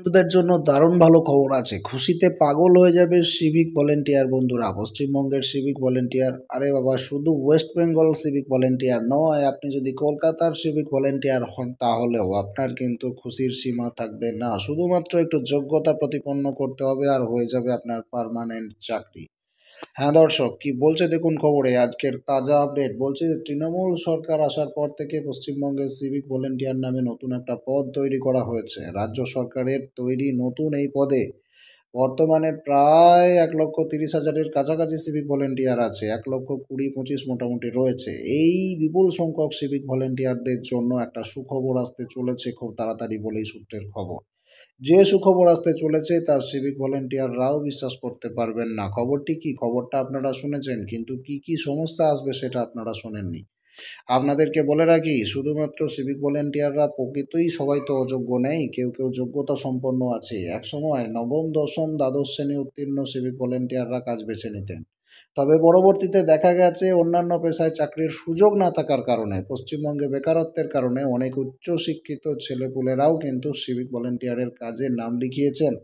বন্ধুদের জন্য দারুণ ভালো খবর আছে খুশিতে পাগল হয়ে যাবে সিভিক ভলেন্টিয়ার বন্ধুরা পশ্চিমবঙ্গের সিভিক ভলেন্টিয়ার আরে বাবা শুধু ওয়েস্ট বেঙ্গল সিভিক ভলেন্টিয়ার নয় আপনি যদি কলকাতার সিভিক ভলেন্টিয়ার হন তাহলেও আপনার কিন্তু খুশির সীমা থাকবে না শুধুমাত্র একটু যোগ্যতা প্রতিপন্ন করতে হবে আর হয়ে যাবে আপনার পারমানেন্ট চাকরি হ্যাঁ দর্শক কি বলছে দেখুন খবরে আজকের তাজা আপডেট বলছে তৃণমূল সরকার আসার পর থেকে পশ্চিমবঙ্গের সিভিক ভলেন্টিয়ার নামে নতুন একটা পদ তৈরি করা হয়েছে রাজ্য সরকারের তৈরি নতুন এই পদে বর্তমানে প্রায় এক লক্ষ তিরিশ হাজারের কাছাকাছি সিভিক ভলেন্টিয়ার আছে এক লক্ষ কুড়ি পঁচিশ মোটামুটি রয়েছে এই বিপুল সংখ্যক সিভিক ভলেন্টিয়ারদের জন্য একটা সুখবর আসতে চলেছে খুব তাড়াতাড়ি বলেই সূত্রের খবর যে সুখবর আসতে চলেছে তার সিভিক ভলেন্টিয়াররাও বিশ্বাস করতে পারবেন না খবরটি কি খবরটা আপনারা শুনেছেন কিন্তু কি কি সমস্যা আসবে সেটা আপনারা শোনেননি আপনাদেরকে বলে রাখি শুধুমাত্র সিভিক ভলেন্টিয়াররা প্রকৃতই সবাই তো অযোগ্য নেই কেউ কেউ যোগ্যতা সম্পন্ন আছে একসময় নবম দশম দ্বাদশ শ্রেণী উত্তীর্ণ সিভিক ভলেন্টিয়াররা কাজ বেছে নিতেন তবে পরবর্তীতে দেখা গেছে অন্যান্য পেশায় চাকরির সুযোগ না থাকার কারণে পশ্চিমবঙ্গে বেকারত্বের কারণে অনেক উচ্চশিক্ষিত ছেলেপুলেরাও কিন্তু সিভিক ভলেন্টিয়ারের কাজে নাম লিখিয়েছেন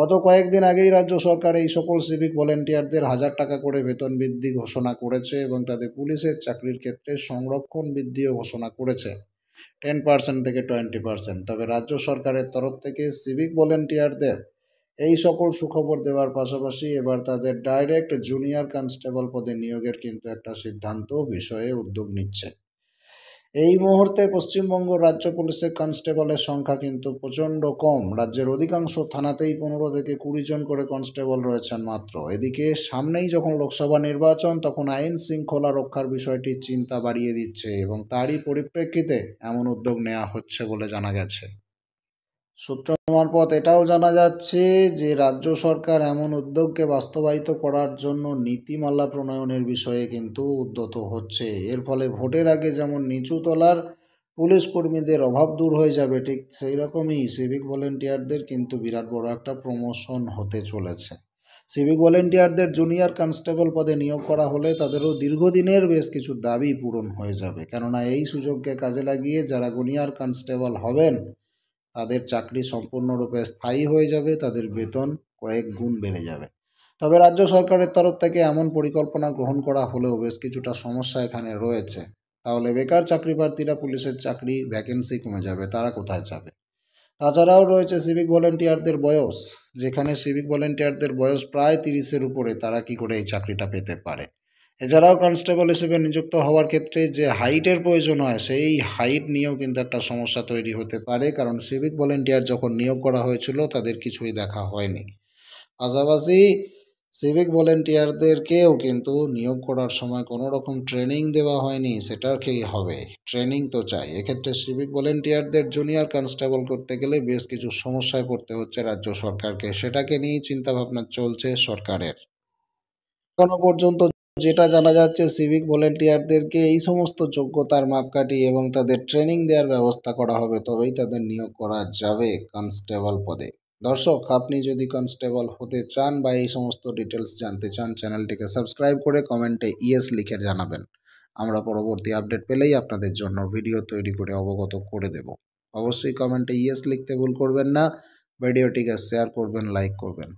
গত কয়েকদিন আগেই রাজ্য সরকার এই সকল সিভিক ভলেন্টিয়ারদের হাজার টাকা করে বেতন বৃদ্ধি ঘোষণা করেছে এবং তাদের পুলিশের চাকরির ক্ষেত্রে সংরক্ষণ বৃদ্ধিও ঘোষণা করেছে টেন পার্সেন্ট থেকে টোয়েন্টি পার্সেন্ট তবে রাজ্য সরকারের তরফ থেকে সিভিক ভলেন্টিয়ারদের এই সকল সুখবর দেওয়ার পাশাপাশি এবার তাদের ডাইরেক্ট জুনিয়র কনস্টেবল পদে নিয়োগের কিন্তু একটা সিদ্ধান্ত বিষয়ে উদ্যোগ নিচ্ছে এই মুহূর্তে পশ্চিমবঙ্গ রাজ্য পুলিশের কনস্টেবলের সংখ্যা কিন্তু প্রচণ্ড কম রাজ্যের অধিকাংশ থানাতেই পনেরো থেকে কুড়ি জন করে কনস্টেবল রয়েছেন মাত্র এদিকে সামনেই যখন লোকসভা নির্বাচন তখন আইন শৃঙ্খলা রক্ষার বিষয়টির চিন্তা বাড়িয়ে দিচ্ছে এবং তারই পরিপ্রেক্ষিতে এমন উদ্যোগ নেওয়া হচ্ছে বলে জানা গেছে সূত্র মারফত এটাও জানা যাচ্ছে যে রাজ্য সরকার এমন উদ্যোগকে বাস্তবায়িত করার জন্য নীতিমালা প্রণয়নের বিষয়ে কিন্তু উদ্যত হচ্ছে এর ফলে ভোটের আগে যেমন নিচু তলার পুলিশ কর্মীদের অভাব দূর হয়ে যাবে ঠিক সেই রকমই সিভিক ভলেন্টিয়ারদের কিন্তু বিরাট বড় একটা প্রমোশন হতে চলেছে সিভিক ভলেন্টিয়ারদের জুনিয়র কনস্টেবল পদে নিয়োগ করা হলে তাদেরও দীর্ঘদিনের বেশ কিছু দাবি পূরণ হয়ে যাবে কেননা এই সুযোগকে কাজে লাগিয়ে যারা জুনিয়র কনস্টেবল হবেন তাদের চাকরি সম্পূর্ণরূপে স্থায়ী হয়ে যাবে তাদের বেতন কয়েক গুণ বেড়ে যাবে তবে রাজ্য সরকারের তরফ থেকে এমন পরিকল্পনা গ্রহণ করা হলেও বেশ কিছুটা সমস্যা এখানে রয়েছে তাহলে বেকার চাকরি প্রার্থীরা পুলিশের চাকরি ভ্যাকেন্সি কমে যাবে তারা কোথায় যাবে তাছাড়াও রয়েছে সিভিক ভলেন্টিয়ারদের বয়স যেখানে সিভিক ভলেন্টিয়ারদের বয়স প্রায় তিরিশের উপরে তারা কি করে এই চাকরিটা পেতে পারে এছাড়াও কনস্টেবল হিসেবে নিযুক্ত হওয়ার ক্ষেত্রে যে হাইটের প্রয়োজন হয় সেই হাইট নিয়েও কিন্তু একটা সমস্যা তৈরি হতে পারে কারণ সিভিক ভলেন্টিয়ার যখন নিয়োগ করা হয়েছিল তাদের কিছুই দেখা হয়নি পাশাপাশি সিভিক ভলেন্টিয়ারদেরকেও কিন্তু নিয়োগ করার সময় কোনো রকম ট্রেনিং দেওয়া হয়নি সেটার কি হবে ট্রেনিং তো চাই এক্ষেত্রে সিভিক ভলেন্টিয়ারদের জুনিয়র কনস্টেবল করতে গেলে বেশ কিছু সমস্যায় পড়তে হচ্ছে রাজ্য সরকারকে সেটাকে নিয়েই চিন্তাভাবনা চলছে সরকারের এখনও পর্যন্ত যেটা জানা যাচ্ছে সিভিক ভলেন্টিয়ারদেরকে এই সমস্ত যোগ্যতার মাপকাঠি এবং তাদের ট্রেনিং দেওয়ার ব্যবস্থা করা হবে তবেই তাদের নিয়োগ করা যাবে কনস্টেবল পদে দর্শক আপনি যদি কনস্টেবল হতে চান বা এই সমস্ত ডিটেলস জানতে চান চ্যানেলটিকে সাবস্ক্রাইব করে কমেন্টে ইয়েস লিখে জানাবেন আমরা পরবর্তী আপডেট পেলেই আপনাদের জন্য ভিডিও তৈরি করে অবগত করে দেব অবশ্যই কমেন্টে ইয়েস লিখতে ভুল করবেন না ভিডিওটিকে শেয়ার করবেন লাইক করবেন